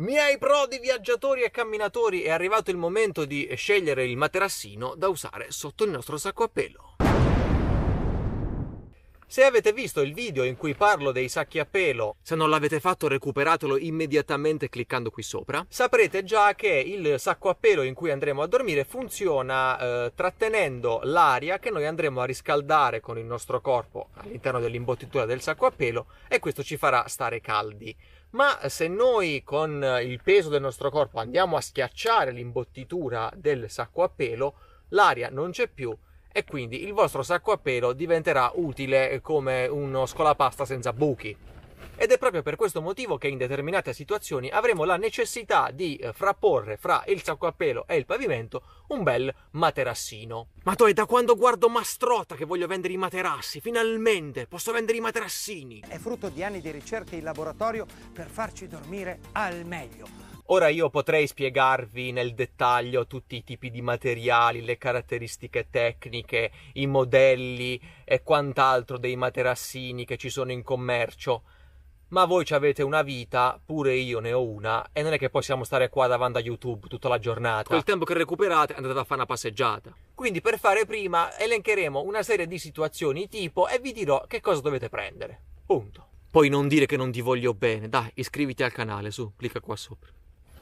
Miei prodi viaggiatori e camminatori, è arrivato il momento di scegliere il materassino da usare sotto il nostro sacco a pelo. Se avete visto il video in cui parlo dei sacchi a pelo, se non l'avete fatto recuperatelo immediatamente cliccando qui sopra, saprete già che il sacco a pelo in cui andremo a dormire funziona eh, trattenendo l'aria che noi andremo a riscaldare con il nostro corpo all'interno dell'imbottitura del sacco a pelo e questo ci farà stare caldi ma se noi con il peso del nostro corpo andiamo a schiacciare l'imbottitura del sacco a pelo, l'aria non c'è più e quindi il vostro sacco a pelo diventerà utile come uno scolapasta senza buchi ed è proprio per questo motivo che in determinate situazioni avremo la necessità di eh, frapporre fra il sacco a pelo e il pavimento un bel materassino. Ma tu è da quando guardo Mastrota che voglio vendere i materassi, finalmente posso vendere i materassini. È frutto di anni di ricerche in laboratorio per farci dormire al meglio. Ora io potrei spiegarvi nel dettaglio tutti i tipi di materiali, le caratteristiche tecniche, i modelli e quant'altro dei materassini che ci sono in commercio, ma voi ci avete una vita, pure io ne ho una, e non è che possiamo stare qua davanti a YouTube tutta la giornata. Col tempo che recuperate andate a fare una passeggiata. Quindi per fare prima elencheremo una serie di situazioni tipo e vi dirò che cosa dovete prendere. Punto. Poi non dire che non ti voglio bene, dai, iscriviti al canale, su, clicca qua sopra.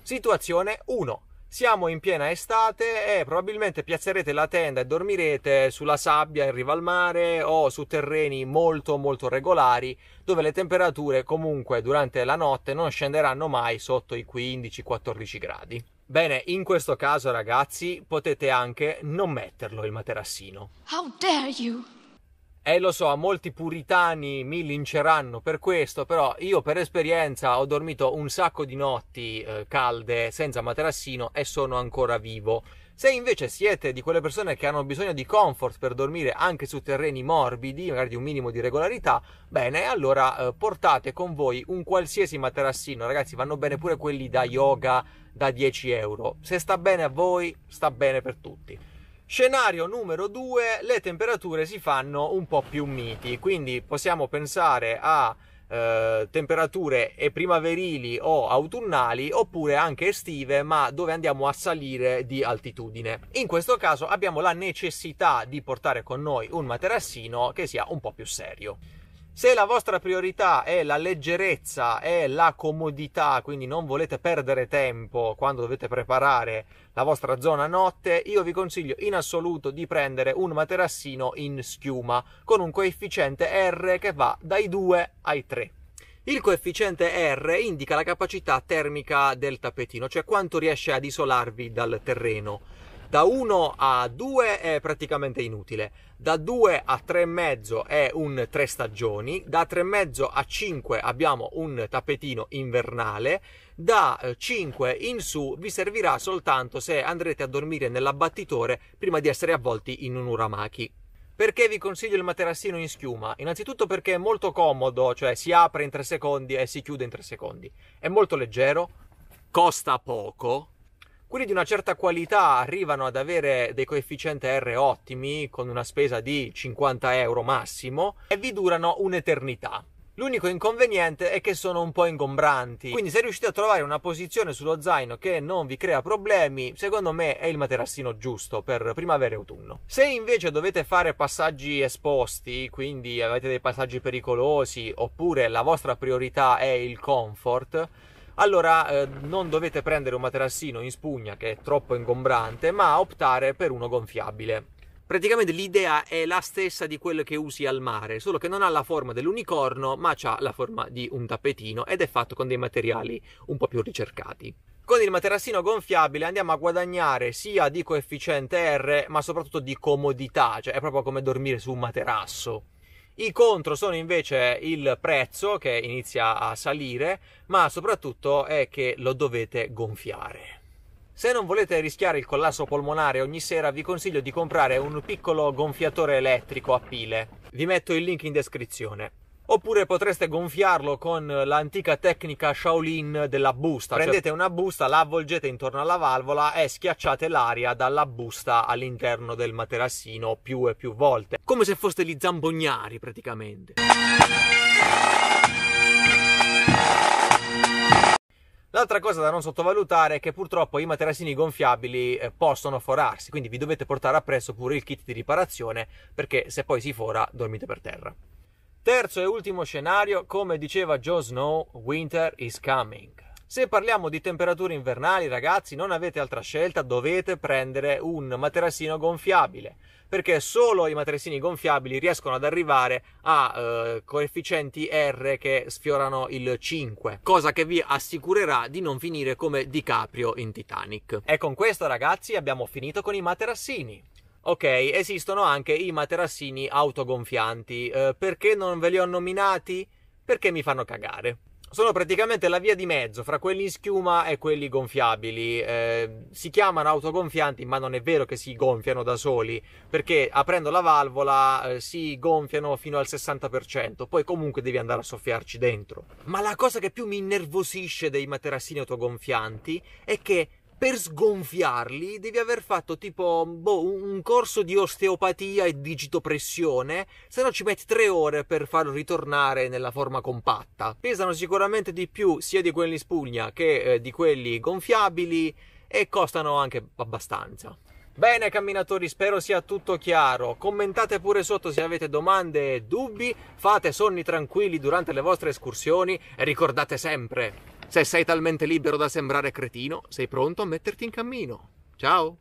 Situazione 1. Siamo in piena estate e probabilmente piazzerete la tenda e dormirete sulla sabbia in riva al mare o su terreni molto molto regolari dove le temperature comunque durante la notte non scenderanno mai sotto i 15-14 gradi. Bene, in questo caso ragazzi potete anche non metterlo il materassino. How dare you! E eh, lo so, molti puritani mi linceranno per questo, però io per esperienza ho dormito un sacco di notti eh, calde senza materassino e sono ancora vivo. Se invece siete di quelle persone che hanno bisogno di comfort per dormire anche su terreni morbidi, magari di un minimo di regolarità, bene, allora eh, portate con voi un qualsiasi materassino, ragazzi, vanno bene pure quelli da yoga da 10 euro. Se sta bene a voi, sta bene per tutti. Scenario numero 2, le temperature si fanno un po' più miti, quindi possiamo pensare a eh, temperature primaverili o autunnali oppure anche estive, ma dove andiamo a salire di altitudine. In questo caso abbiamo la necessità di portare con noi un materassino che sia un po' più serio. Se la vostra priorità è la leggerezza e la comodità, quindi non volete perdere tempo quando dovete preparare la vostra zona notte, io vi consiglio in assoluto di prendere un materassino in schiuma con un coefficiente R che va dai 2 ai 3. Il coefficiente R indica la capacità termica del tappetino, cioè quanto riesce ad isolarvi dal terreno da 1 a 2 è praticamente inutile, da 2 a 3,5 è un 3 stagioni, da 3,5 a 5 abbiamo un tappetino invernale, da 5 eh, in su vi servirà soltanto se andrete a dormire nell'abbattitore prima di essere avvolti in un uramaki. Perché vi consiglio il materassino in schiuma? Innanzitutto perché è molto comodo, cioè si apre in 3 secondi e si chiude in 3 secondi. È molto leggero, costa poco, quelli di una certa qualità arrivano ad avere dei coefficienti R ottimi con una spesa di 50 euro massimo e vi durano un'eternità. L'unico inconveniente è che sono un po' ingombranti, quindi se riuscite a trovare una posizione sullo zaino che non vi crea problemi, secondo me è il materassino giusto per primavera e autunno. Se invece dovete fare passaggi esposti, quindi avete dei passaggi pericolosi, oppure la vostra priorità è il comfort, allora eh, non dovete prendere un materassino in spugna che è troppo ingombrante, ma optare per uno gonfiabile. Praticamente l'idea è la stessa di quello che usi al mare, solo che non ha la forma dell'unicorno, ma ha la forma di un tappetino ed è fatto con dei materiali un po' più ricercati. Con il materassino gonfiabile andiamo a guadagnare sia di coefficiente R, ma soprattutto di comodità, cioè è proprio come dormire su un materasso. I contro sono invece il prezzo che inizia a salire, ma soprattutto è che lo dovete gonfiare. Se non volete rischiare il collasso polmonare ogni sera, vi consiglio di comprare un piccolo gonfiatore elettrico a pile. Vi metto il link in descrizione oppure potreste gonfiarlo con l'antica tecnica Shaolin della busta. Cioè Prendete una busta, la avvolgete intorno alla valvola e schiacciate l'aria dalla busta all'interno del materassino più e più volte, come se foste gli zambognari praticamente. L'altra cosa da non sottovalutare è che purtroppo i materassini gonfiabili eh, possono forarsi, quindi vi dovete portare appresso pure il kit di riparazione perché se poi si fora dormite per terra. Terzo e ultimo scenario, come diceva Joe Snow, Winter is coming. Se parliamo di temperature invernali, ragazzi, non avete altra scelta, dovete prendere un materassino gonfiabile, perché solo i materassini gonfiabili riescono ad arrivare a eh, coefficienti R che sfiorano il 5, cosa che vi assicurerà di non finire come DiCaprio in Titanic. E con questo, ragazzi, abbiamo finito con i materassini. Ok, esistono anche i materassini autogonfianti. Eh, perché non ve li ho nominati? Perché mi fanno cagare. Sono praticamente la via di mezzo fra quelli in schiuma e quelli gonfiabili. Eh, si chiamano autogonfianti, ma non è vero che si gonfiano da soli, perché aprendo la valvola eh, si gonfiano fino al 60%, poi comunque devi andare a soffiarci dentro. Ma la cosa che più mi innervosisce dei materassini autogonfianti è che per sgonfiarli devi aver fatto tipo boh, un corso di osteopatia e digitopressione, se no ci metti tre ore per farlo ritornare nella forma compatta. Pesano sicuramente di più sia di quelli in spugna che eh, di quelli gonfiabili e costano anche abbastanza. Bene camminatori, spero sia tutto chiaro. Commentate pure sotto se avete domande e dubbi, fate sonni tranquilli durante le vostre escursioni e ricordate sempre se sei talmente libero da sembrare cretino, sei pronto a metterti in cammino. Ciao!